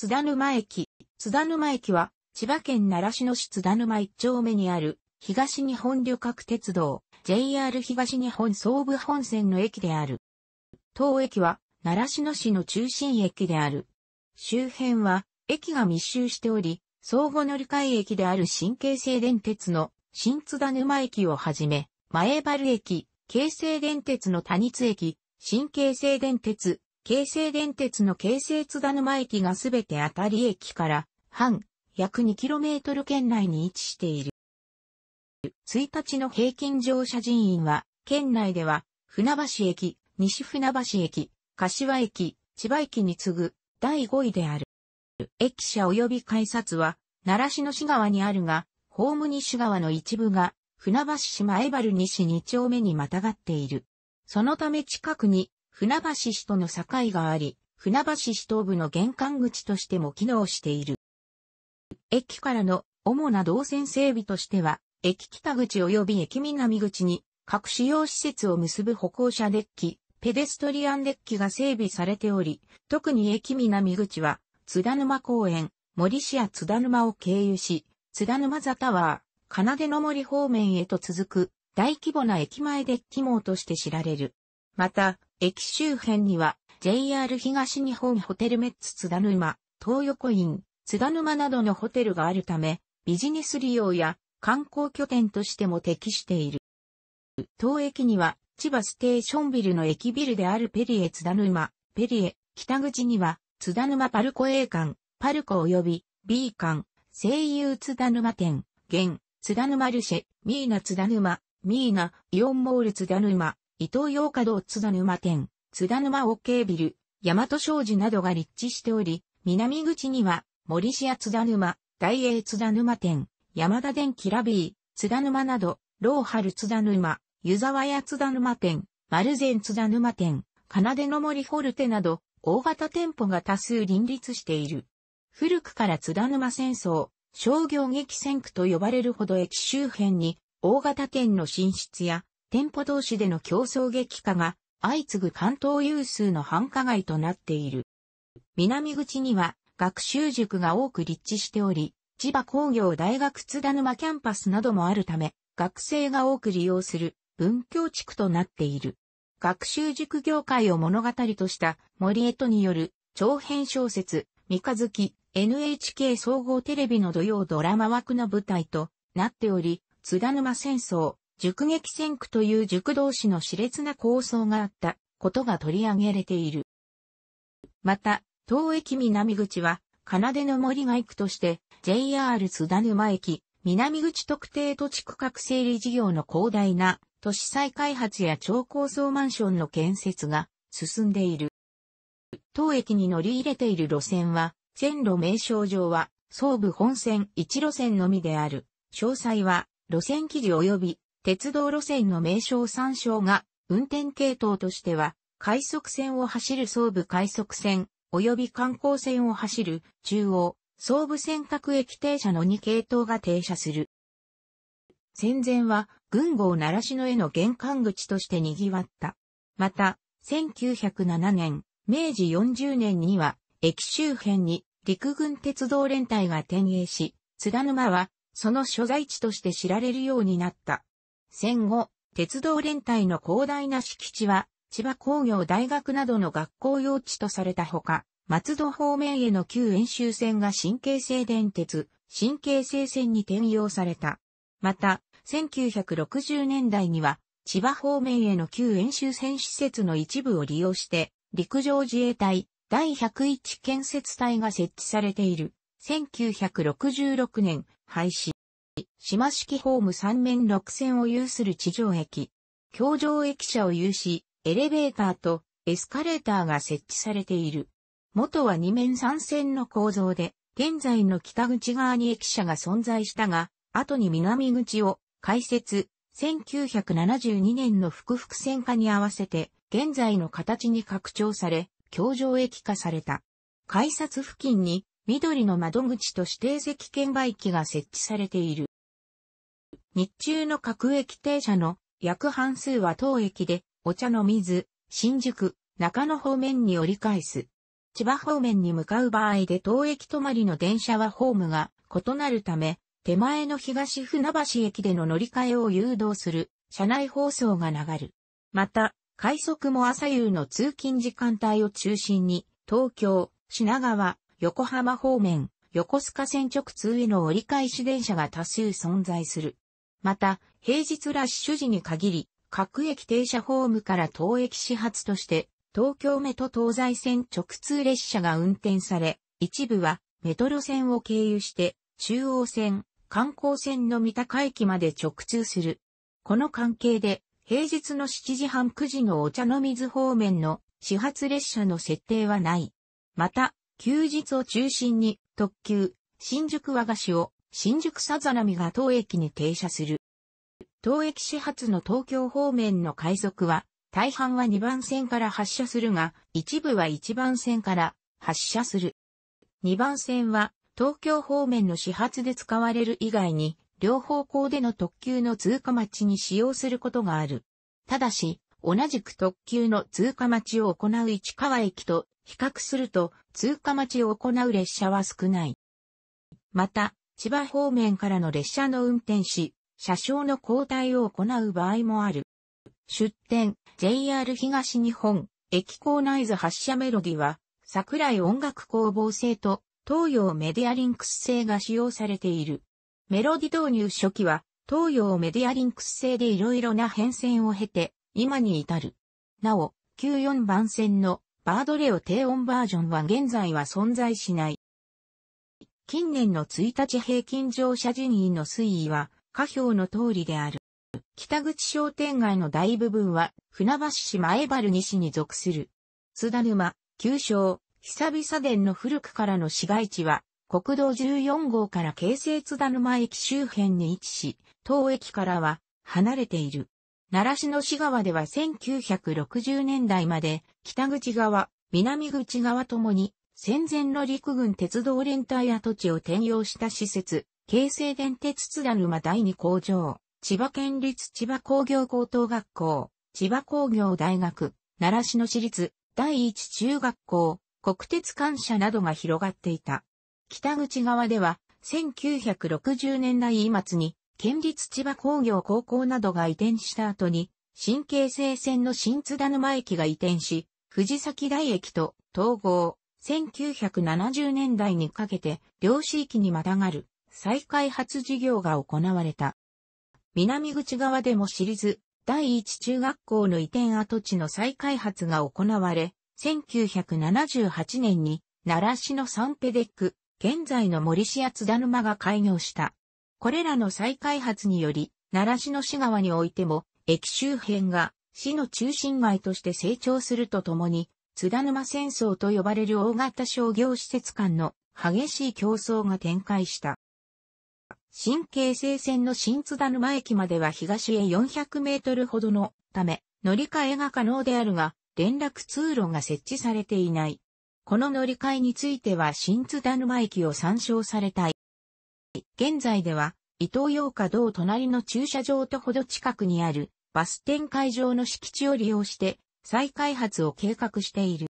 津田沼駅。津田沼駅は、千葉県習志野市津田沼一丁目にある、東日本旅客鉄道、JR 東日本総武本線の駅である。当駅は、習志野市の中心駅である。周辺は、駅が密集しており、相互乗り換え駅である新京成電鉄の新津田沼駅をはじめ、前原駅、京成電鉄の谷津駅、新京成電鉄、京成電鉄の京成津田沼駅がすべてあたり駅から半約 2km 圏内に位置している。1日の平均乗車人員は、県内では、船橋駅、西船橋駅、柏駅、千葉駅に次ぐ第5位である。駅舎及び改札は、奈良市の市側にあるが、ホーム西側の一部が、船橋市前原西2丁目にまたがっている。そのため近くに船橋市との境があり、船橋市東部の玄関口としても機能している。駅からの主な動線整備としては、駅北口及び駅南口に各主要施設を結ぶ歩行者デッキ、ペデストリアンデッキが整備されており、特に駅南口は、津田沼公園、森市や津田沼を経由し、津田沼座タワー、奏出の森方面へと続く大規模な駅前デッキ網として知られる。また、駅周辺には JR 東日本ホテルメッツ津田沼、東横イン、津田沼などのホテルがあるため、ビジネス利用や観光拠点としても適している。当駅には千葉ステーションビルの駅ビルであるペリエ津田沼、ペリエ、北口には津田沼パルコ A 館、パルコ及び B 館、声優津田沼店、現、津田沼ルシェ、ミーナ津田沼、ミーナ、イオンモール津田沼、伊東洋華堂津田沼店、津田沼オッケービル、大和商事などが立地しており、南口には、森市や津田沼、大英津田沼店、山田電機ラビー、津田沼など、ローハル津田沼、湯沢屋津田沼店、丸善津田沼店、奏での森ホルテなど、大型店舗が多数林立している。古くから津田沼戦争、商業激戦区と呼ばれるほど駅周辺に、大型店の進出や、店舗同士での競争激化が相次ぐ関東有数の繁華街となっている。南口には学習塾が多く立地しており、千葉工業大学津田沼キャンパスなどもあるため、学生が多く利用する文教地区となっている。学習塾業界を物語とした森江戸による長編小説、三日月、NHK 総合テレビの土曜ドラマ枠の舞台となっており、津田沼戦争、熟撃戦区という熟同士の熾烈な構想があったことが取り上げられている。また、東駅南口は、奏の森が行くとして、JR 津田沼駅、南口特定土地区画整理事業の広大な都市再開発や超高層マンションの建設が進んでいる。当駅に乗り入れている路線は、線路名称上は、総武本線1路線のみである。詳細は、路線記事及び鉄道路線の名称参照が、運転系統としては、快速線を走る総武快速線、及び観光線を走る中央、総武線各駅停車の2系統が停車する。戦前は、軍号良市のへの玄関口として賑わった。また、1907年、明治40年には、駅周辺に陸軍鉄道連隊が転営し、津田沼は、その所在地として知られるようになった。戦後、鉄道連隊の広大な敷地は、千葉工業大学などの学校用地とされたほか、松戸方面への旧演習線が神経性電鉄、神経性線に転用された。また、1960年代には、千葉方面への旧演習船施設の一部を利用して、陸上自衛隊第101建設隊が設置されている。1966年廃止。島式ホーム3面6線を有する地上駅。橋上駅舎を有し、エレベーターとエスカレーターが設置されている。元は2面3線の構造で、現在の北口側に駅舎が存在したが、後に南口を開設、1972年の複々線化に合わせて、現在の形に拡張され、橋上駅化された。改札付近に緑の窓口と指定席券売機が設置されている。日中の各駅停車の約半数は当駅で、お茶の水、新宿、中野方面に折り返す。千葉方面に向かう場合で当駅止まりの電車はホームが異なるため、手前の東船橋駅での乗り換えを誘導する車内放送が流れる。また、快速も朝夕の通勤時間帯を中心に、東京、品川、横浜方面、横須賀線直通への折り返し電車が多数存在する。また、平日ラッシュ時に限り、各駅停車ホームから当駅始発として、東京メト東西線直通列車が運転され、一部はメトロ線を経由して、中央線、観光線の三鷹駅まで直通する。この関係で、平日の7時半9時のお茶の水方面の始発列車の設定はない。また、休日を中心に特急、新宿和菓子を新宿さざ波が当駅に停車する。当駅始発の東京方面の快速は、大半は2番線から発車するが、一部は1番線から発車する。2番線は、東京方面の始発で使われる以外に、両方向での特急の通過待ちに使用することがある。ただし、同じく特急の通過待ちを行う市川駅と比較すると、通過待ちを行う列車は少ない。また、千葉方面からの列車の運転士、車掌の交代を行う場合もある。出展、JR 東日本、駅構内図発車メロディは、桜井音楽工房製と東洋メディアリンクス製が使用されている。メロディ導入初期は、東洋メディアリンクス製で色々な変遷を経て、今に至る。なお、94番線のバードレオ低音バージョンは現在は存在しない。近年の1日平均乗車人員の推移は、下表の通りである。北口商店街の大部分は、船橋市前原西に属する。津田沼、旧称、久々殿の古くからの市街地は、国道14号から京成津田沼駅周辺に位置し、当駅からは離れている。奈良市の市川では1960年代まで、北口側、南口側ともに戦前の陸軍鉄道連隊跡地を転用した施設、京成電鉄津田沼第二工場、千葉県立千葉工業高等学校、千葉工業大学、奈良市の市立、第一中学校、国鉄官舎などが広がっていた。北口側では、1960年代末に、県立千葉工業高校などが移転した後に、新京成線の新津田沼駅が移転し、藤崎台駅と統合、1970年代にかけて、両市域にまたがる再開発事業が行われた。南口側でもりず、第一中学校の移転跡地の再開発が行われ、1978年に奈良市のサンペデック、現在の森市や津田沼が開業した。これらの再開発により、奈良市の市側においても、駅周辺が市の中心街として成長するとともに、津田沼戦争と呼ばれる大型商業施設間の激しい競争が展開した。新京成線の新津田沼駅までは東へ400メートルほどのため、乗り換えが可能であるが、連絡通路が設置されていない。この乗り換えについては新津田沼駅を参照されたい。現在では、伊東洋華道隣の駐車場とほど近くにあるバス展会場の敷地を利用して再開発を計画している。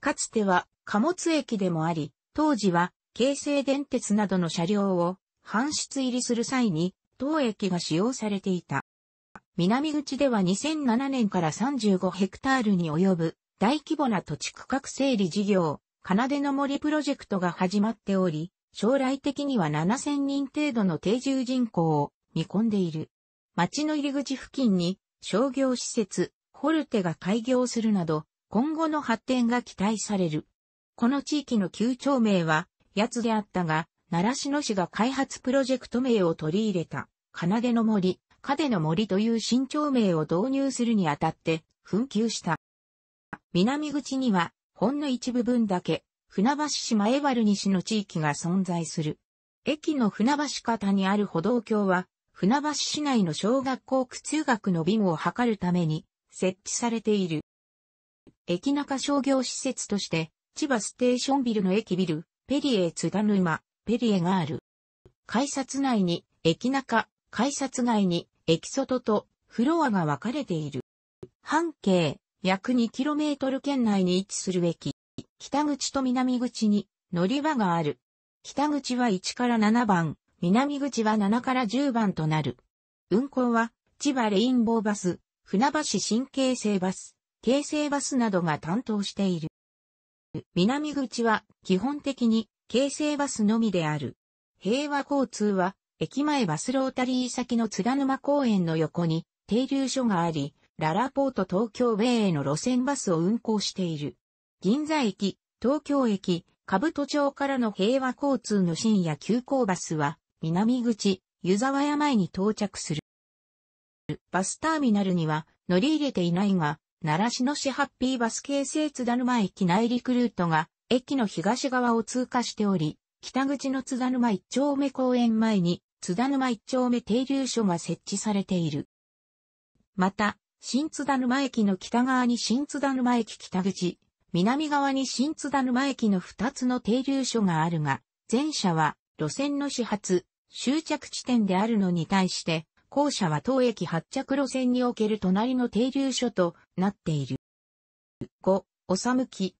かつては貨物駅でもあり、当時は京成電鉄などの車両を搬出入りする際に当駅が使用されていた。南口では2007年から35ヘクタールに及ぶ大規模な土地区画整理事業、奏での森プロジェクトが始まっており、将来的には7000人程度の定住人口を見込んでいる。町の入り口付近に商業施設、ホルテが開業するなど、今後の発展が期待される。この地域の旧町名は、奴つであったが、習志野市が開発プロジェクト名を取り入れた、奏での森、カの森という新町名を導入するにあたって、紛糾した。南口には、ほんの一部分だけ、船橋市前原西の地域が存在する。駅の船橋方にある歩道橋は、船橋市内の小学校通学の便を図るために、設置されている。駅中商業施設として、千葉ステーションビルの駅ビル、ペリエ津田沼、ペリエがある。改札内に、駅中、改札外に、駅外と、フロアが分かれている。半径、約 2km 圏内に位置する駅。北口と南口に、乗り場がある。北口は1から7番、南口は7から10番となる。運行は、千葉レインボーバス、船橋新京成バス、京成バスなどが担当している。南口は基本的に京成バスのみである。平和交通は駅前バスロータリー先の津田沼公園の横に停留所があり、ララポート東京米への路線バスを運行している。銀座駅、東京駅、兜町からの平和交通の深夜急行バスは、南口、湯沢山に到着する。バスターミナルには乗り入れていないが、奈良市の市ハッピーバス京成津田沼駅内陸ルートが駅の東側を通過しており、北口の津田沼一丁目公園前に津田沼一丁目停留所が設置されている。また、新津田沼駅の北側に新津田沼駅北口、南側に新津田沼駅の2つの停留所があるが、前者は路線の始発、終着地点であるのに対して、校舎は当駅発着路線における隣の停留所となっている。5、おさむき、